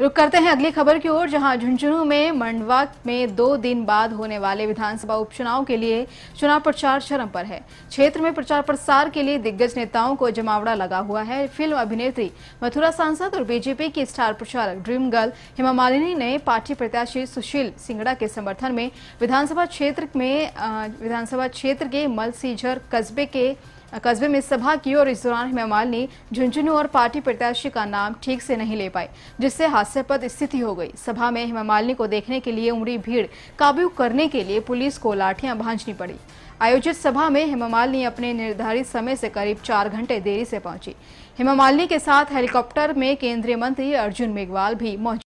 रुक करते हैं अगली खबर की ओर जहां झुंझुनू में मंडवा में दो दिन बाद होने वाले विधानसभा उपचुनाव के लिए चुनाव प्रचार चरम पर है क्षेत्र में प्रचार प्रसार के लिए दिग्गज नेताओं को जमावड़ा लगा हुआ है फिल्म अभिनेत्री मथुरा सांसद और बीजेपी की स्टार प्रचारक ड्रीम गर्ल हेमा मालिनी ने पार्टी प्रत्याशी सुशील सिंगड़ा के समर्थन में विधानसभा क्षेत्र में विधानसभा क्षेत्र के मलसीझर कस्बे के कस्बे में सभा की और इस दौरान हेमा ने झुंझुनू और पार्टी प्रत्याशी का नाम ठीक से नहीं ले पाए जिससे हास्यपद स्थिति हो गई सभा में हेमामालिनी को देखने के लिए उमड़ी भीड़ काबू करने के लिए पुलिस को लाठियां भांजनी पड़ी आयोजित सभा में हेमामालिनी अपने निर्धारित समय से करीब चार घंटे देरी से पहुंची हेमामालिनी के साथ हेलीकॉप्टर में केंद्रीय मंत्री अर्जुन मेघवाल भी मौजूद